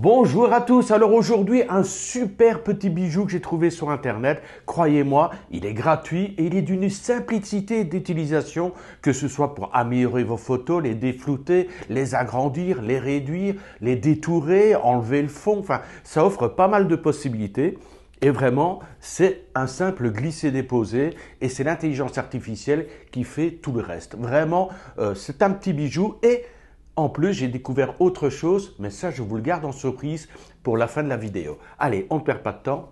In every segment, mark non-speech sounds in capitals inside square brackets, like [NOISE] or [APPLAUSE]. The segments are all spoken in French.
Bonjour à tous, alors aujourd'hui un super petit bijou que j'ai trouvé sur internet, croyez-moi, il est gratuit et il est d'une simplicité d'utilisation, que ce soit pour améliorer vos photos, les déflouter, les agrandir, les réduire, les détourer, enlever le fond, enfin ça offre pas mal de possibilités. Et vraiment, c'est un simple glisser-déposer et c'est l'intelligence artificielle qui fait tout le reste. Vraiment, euh, c'est un petit bijou et en plus, j'ai découvert autre chose, mais ça, je vous le garde en surprise pour la fin de la vidéo. Allez, on ne perd pas de temps.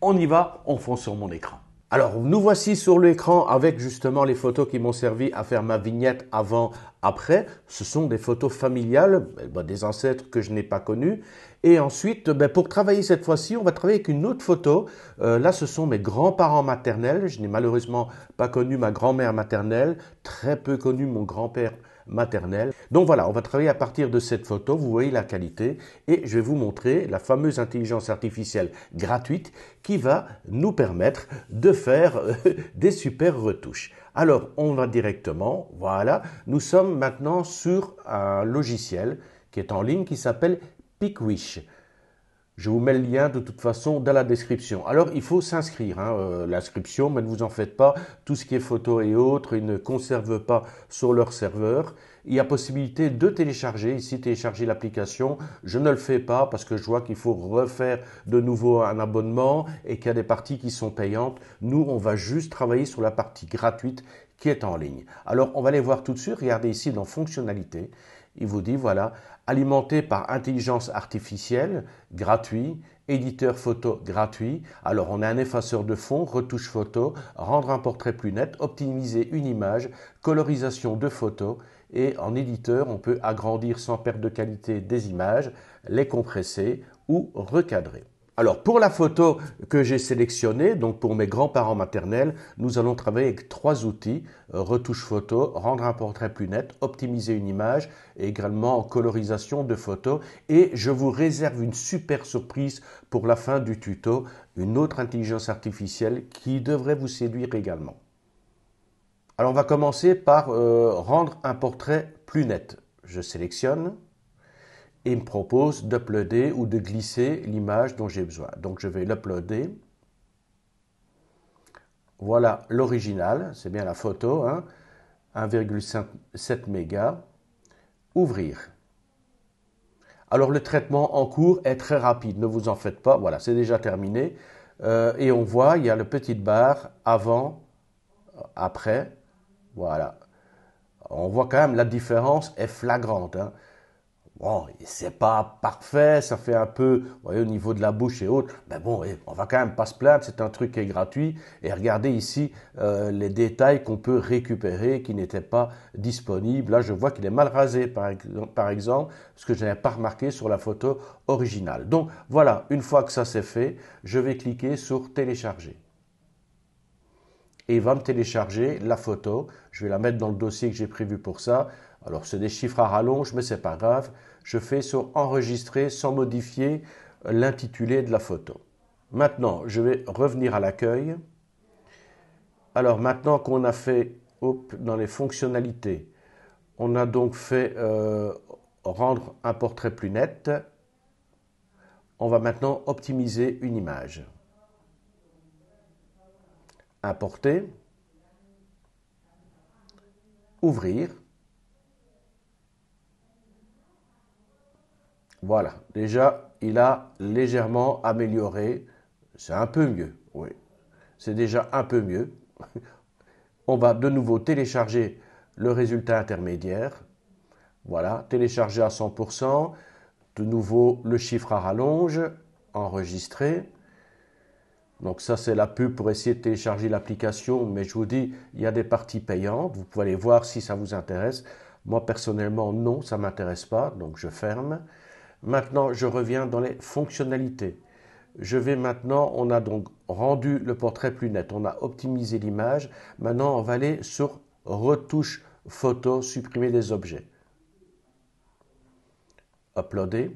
On y va, on fonce sur mon écran. Alors, nous voici sur l'écran avec justement les photos qui m'ont servi à faire ma vignette avant, après. Ce sont des photos familiales, eh ben, des ancêtres que je n'ai pas connus. Et ensuite, ben, pour travailler cette fois-ci, on va travailler avec une autre photo. Euh, là, ce sont mes grands-parents maternels. Je n'ai malheureusement pas connu ma grand-mère maternelle, très peu connu mon grand-père maternelle. Donc voilà, on va travailler à partir de cette photo, vous voyez la qualité, et je vais vous montrer la fameuse intelligence artificielle gratuite qui va nous permettre de faire euh, [LAUGHS] des super retouches. Alors, on va directement, voilà, nous sommes maintenant sur un logiciel qui est en ligne qui s'appelle PicWish. Je vous mets le lien de toute façon dans la description. Alors il faut s'inscrire, hein, euh, l'inscription, mais ne vous en faites pas. Tout ce qui est photo et autres, ils ne conservent pas sur leur serveur. Il y a possibilité de télécharger, ici télécharger l'application. Je ne le fais pas parce que je vois qu'il faut refaire de nouveau un abonnement et qu'il y a des parties qui sont payantes. Nous, on va juste travailler sur la partie gratuite qui est en ligne. Alors on va aller voir tout de suite, regardez ici dans fonctionnalités il vous dit voilà, alimenté par intelligence artificielle, gratuit, éditeur photo gratuit. Alors on a un effaceur de fond, retouche photo, rendre un portrait plus net, optimiser une image, colorisation de photo. Et en éditeur, on peut agrandir sans perte de qualité des images, les compresser ou recadrer. Alors pour la photo que j'ai sélectionnée, donc pour mes grands-parents maternels, nous allons travailler avec trois outils, euh, retouche photo, rendre un portrait plus net, optimiser une image et également colorisation de photos. Et je vous réserve une super surprise pour la fin du tuto, une autre intelligence artificielle qui devrait vous séduire également. Alors on va commencer par euh, rendre un portrait plus net. Je sélectionne et me propose d'uploader ou de glisser l'image dont j'ai besoin. Donc je vais l'uploader. Voilà l'original, c'est bien la photo, 1,7 hein. mégas. Ouvrir. Alors le traitement en cours est très rapide, ne vous en faites pas. Voilà, c'est déjà terminé. Euh, et on voit, il y a la petite barre avant, après. Voilà. On voit quand même la différence est flagrante. Hein bon, c'est pas parfait, ça fait un peu, voyez, au niveau de la bouche et autres, mais bon, eh, on va quand même pas se plaindre, c'est un truc qui est gratuit. Et regardez ici euh, les détails qu'on peut récupérer qui n'étaient pas disponibles. Là, je vois qu'il est mal rasé, par, exemple, ce que je n'avais pas remarqué sur la photo originale. Donc voilà, une fois que ça c'est fait, je vais cliquer sur télécharger et il va me télécharger la photo. Je vais la mettre dans le dossier que j'ai prévu pour ça. Alors, c'est des chiffres à rallonge, mais c'est pas grave je fais sur enregistrer sans modifier l'intitulé de la photo. Maintenant, je vais revenir à l'accueil. Alors maintenant qu'on a fait dans les fonctionnalités, on a donc fait euh, rendre un portrait plus net. On va maintenant optimiser une image. Importer. Ouvrir. Voilà, déjà, il a légèrement amélioré. C'est un peu mieux, oui. C'est déjà un peu mieux. [LAUGHS] On va de nouveau télécharger le résultat intermédiaire. Voilà, télécharger à 100%. De nouveau, le chiffre à rallonge, enregistrer. Donc ça, c'est la pub pour essayer de télécharger l'application. Mais je vous dis, il y a des parties payantes. Vous pouvez aller voir si ça vous intéresse. Moi, personnellement, non, ça ne m'intéresse pas. Donc je ferme. Maintenant, je reviens dans les fonctionnalités. Je vais maintenant, on a donc rendu le portrait plus net, on a optimisé l'image. Maintenant, on va aller sur retouche photo, supprimer des objets. Uploader.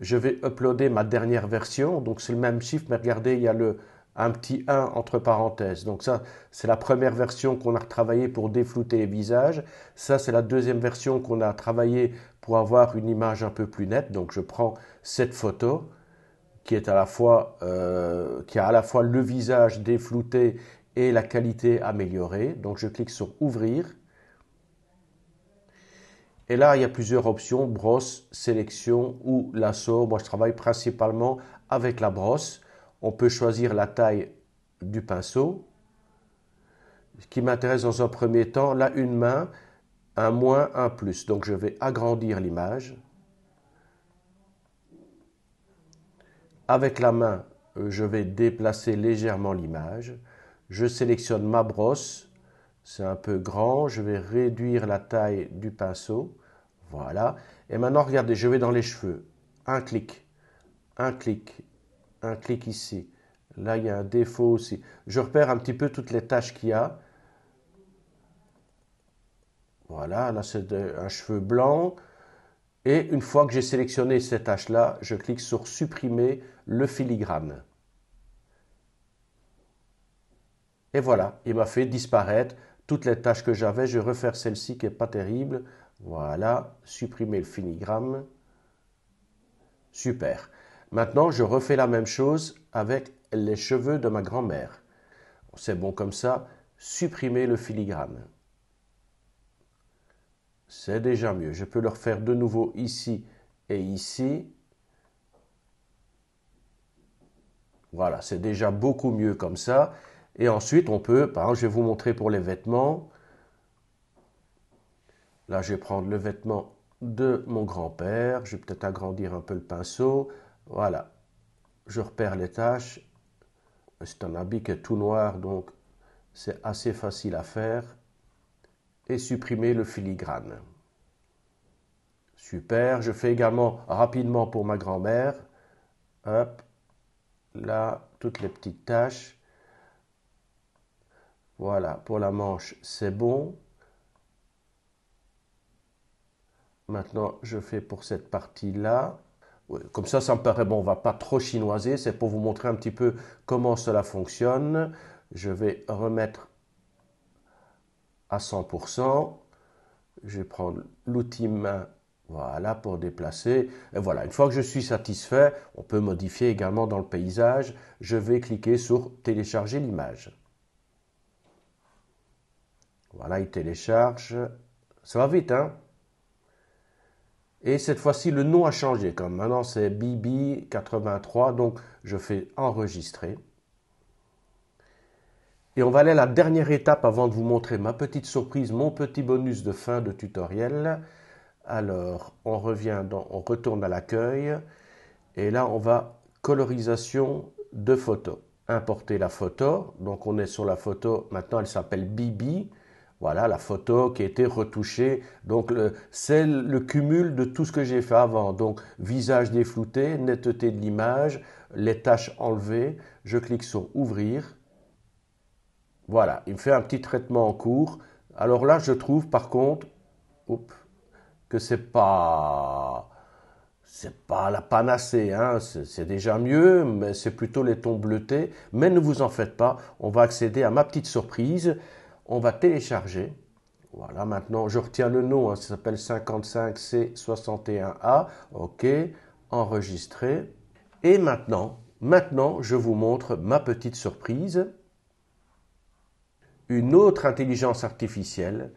Je vais uploader ma dernière version, donc c'est le même chiffre, mais regardez, il y a le, un petit 1 entre parenthèses. Donc ça, c'est la première version qu'on a retravaillée pour déflouter les visages. Ça, c'est la deuxième version qu'on a travaillé pour avoir une image un peu plus nette. Donc je prends cette photo qui, est à la fois, euh, qui a à la fois le visage déflouté et la qualité améliorée. Donc je clique sur Ouvrir. Et là, il y a plusieurs options, brosse, sélection ou lasso. Moi, je travaille principalement avec la brosse. On peut choisir la taille du pinceau. Ce qui m'intéresse dans un premier temps, là, une main, un moins, un plus. Donc je vais agrandir l'image. Avec la main, je vais déplacer légèrement l'image. Je sélectionne ma brosse. C'est un peu grand. Je vais réduire la taille du pinceau. Voilà. Et maintenant, regardez, je vais dans les cheveux. Un clic, un clic, un clic ici. Là, il y a un défaut aussi. Je repère un petit peu toutes les tâches qu'il y a. Voilà, là c'est un cheveu blanc. Et une fois que j'ai sélectionné ces tâches là je clique sur supprimer le filigrane. Et voilà, il m'a fait disparaître toutes les tâches que j'avais. Je vais refaire celle-ci qui n'est pas terrible. Voilà, supprimer le filigrane. Super. Maintenant, je refais la même chose avec les cheveux de ma grand-mère. C'est bon comme ça, supprimer le filigrane. C'est déjà mieux. Je peux le refaire de nouveau ici et ici. Voilà, c'est déjà beaucoup mieux comme ça. Et ensuite, on peut, par exemple, je vais vous montrer pour les vêtements. Là, je vais prendre le vêtement de mon grand-père. Je vais peut-être agrandir un peu le pinceau. Voilà. Je repère les tâches. C'est un habit qui est tout noir, donc c'est assez facile à faire. Et supprimer le filigrane. Super. Je fais également rapidement pour ma grand-mère. Hop. Là, toutes les petites tâches. Voilà, pour la manche, c'est bon. Maintenant, je fais pour cette partie-là. Comme ça, ça me paraît bon, on va pas trop chinoiser, c'est pour vous montrer un petit peu comment cela fonctionne. Je vais remettre à 100%. Je vais prendre l'outil main, voilà, pour déplacer. Et voilà, une fois que je suis satisfait, on peut modifier également dans le paysage. Je vais cliquer sur télécharger l'image. Voilà, il télécharge. Ça va vite, hein et cette fois-ci, le nom a changé. Comme maintenant, c'est BB83. Donc, je fais enregistrer. Et on va aller à la dernière étape avant de vous montrer ma petite surprise, mon petit bonus de fin de tutoriel. Alors, on revient, on retourne à l'accueil. Et là, on va colorisation de photo. Importer la photo. Donc, on est sur la photo. Maintenant, elle s'appelle Bibi. Voilà la photo qui a été retouchée. Donc c'est le cumul de tout ce que j'ai fait avant. Donc visage déflouté, netteté de l'image, les taches enlevées. Je clique sur ouvrir. Voilà, il me fait un petit traitement en cours. Alors là, je trouve par contre que c'est pas c'est pas la panacée, hein. c'est déjà mieux, mais c'est plutôt les tons bleutés. Mais ne vous en faites pas, on va accéder à ma petite surprise on va télécharger. Voilà, maintenant, je retiens le nom, hein, ça s'appelle 55C61A. OK, enregistré, Et maintenant, maintenant, je vous montre ma petite surprise. Une autre intelligence artificielle.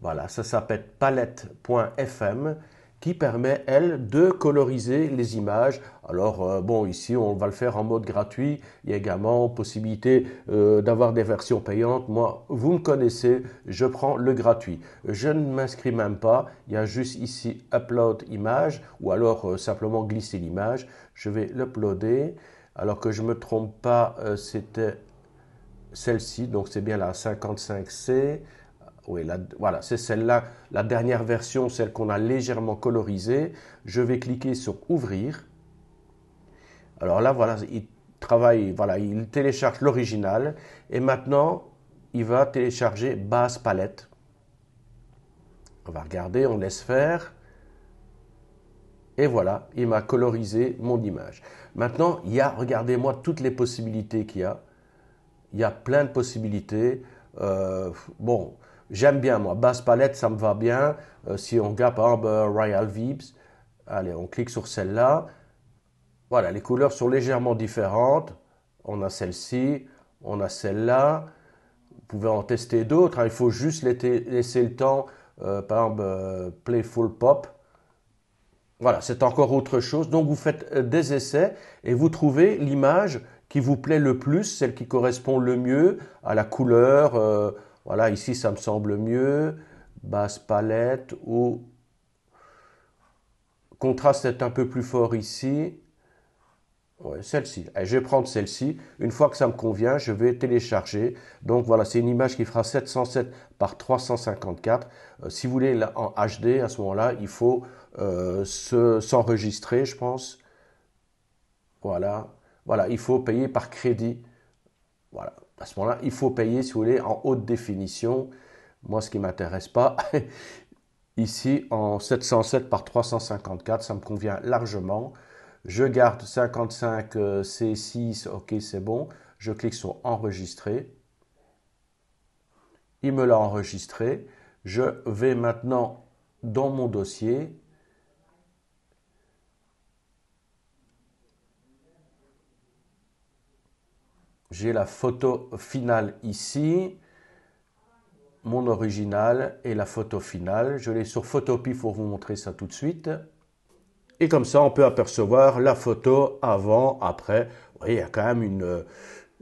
Voilà, ça s'appelle palette.fm qui permet, elle, de coloriser les images. Alors, euh, bon, ici, on va le faire en mode gratuit. Il y a également possibilité euh, d'avoir des versions payantes. Moi, vous me connaissez, je prends le gratuit. Je ne m'inscris même pas. Il y a juste ici Upload image ou alors euh, simplement glisser l'image. Je vais l'uploader. Alors que je ne me trompe pas, c'était celle-ci. Donc, c'est bien la 55C. Oui, voilà, c'est celle-là, la dernière version, celle qu'on a légèrement colorisée. Je vais cliquer sur Ouvrir. Alors là, voilà, il travaille, voilà, il télécharge l'original. Et maintenant, il va télécharger Base Palette. On va regarder, on laisse faire. Et voilà, il m'a colorisé mon image. Maintenant, il y a, regardez-moi, toutes les possibilités qu'il y a. Il y a plein de possibilités. Euh, bon, J'aime bien, moi. Basse palette, ça me va bien. Euh, si on regarde, par exemple, euh, Royal Vibes. Allez, on clique sur celle-là. Voilà, les couleurs sont légèrement différentes. On a celle-ci, on a celle-là. Vous pouvez en tester d'autres. Hein. Il faut juste laisser le temps. Euh, par exemple, Playful Pop. Voilà, c'est encore autre chose. Donc, vous faites des essais et vous trouvez l'image qui vous plaît le plus, celle qui correspond le mieux à la couleur, voilà, ici ça me semble mieux. Basse palette ou contraste est un peu plus fort ici. Ouais, celle-ci. Eh, je vais prendre celle-ci. Une fois que ça me convient, je vais télécharger. Donc voilà, c'est une image qui fera 707 par 354. Euh, si vous voulez en HD, à ce moment-là, il faut euh, s'enregistrer, je pense. Voilà. Voilà, il faut payer par crédit. Voilà à ce moment-là, il faut payer, si vous voulez, en haute définition. Moi, ce qui ne m'intéresse pas, [LAUGHS] ici en 707 par 354, ça me convient largement. Je garde 55 euh, C6, ok, c'est bon. Je clique sur enregistrer. Il me l'a enregistré. Je vais maintenant dans mon dossier J'ai la photo finale ici, mon original et la photo finale. Je l'ai sur Photopie pour vous montrer ça tout de suite. Et comme ça, on peut apercevoir la photo avant, après. Vous voyez, il y a quand même une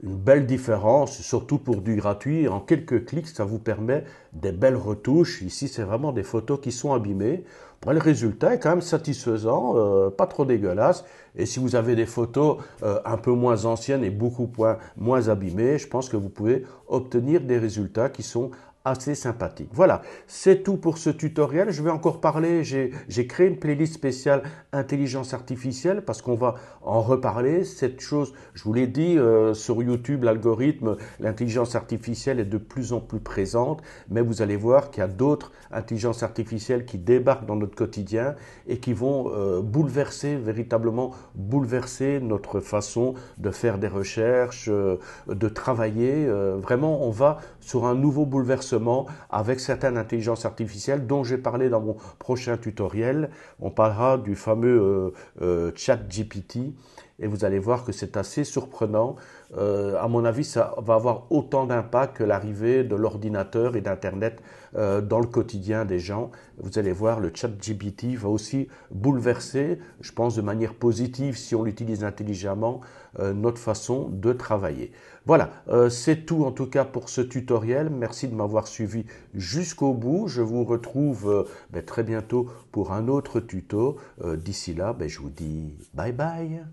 belle différence, surtout pour du gratuit. En quelques clics, ça vous permet des belles retouches. Ici, c'est vraiment des photos qui sont abîmées le résultat est quand même satisfaisant, euh, pas trop dégueulasse. Et si vous avez des photos euh, un peu moins anciennes et beaucoup moins, moins abîmées, je pense que vous pouvez obtenir des résultats qui sont assez sympathique. Voilà, c'est tout pour ce tutoriel. Je vais encore parler, j'ai créé une playlist spéciale intelligence artificielle parce qu'on va en reparler. Cette chose, je vous l'ai dit, euh, sur YouTube, l'algorithme, l'intelligence artificielle est de plus en plus présente, mais vous allez voir qu'il y a d'autres intelligences artificielles qui débarquent dans notre quotidien et qui vont euh, bouleverser, véritablement bouleverser notre façon de faire des recherches, euh, de travailler. vraiment, on va sur un nouveau bouleversement avec certaines intelligences artificielles dont j'ai parlé dans mon prochain tutoriel. On parlera du fameux euh, euh, chat GPT et vous allez voir que c'est assez surprenant. Euh, à mon avis, ça va avoir autant d'impact que l'arrivée de l'ordinateur et d'Internet euh, dans le quotidien des gens. Vous allez voir, le chat GBT va aussi bouleverser, je pense de manière positive, si on l'utilise intelligemment, euh, notre façon de travailler. Voilà, c'est tout en tout cas pour ce tutoriel. Merci de m'avoir suivi jusqu'au bout. Je vous retrouve ben, très bientôt pour un autre tuto. D'ici là, ben, je vous dis bye bye.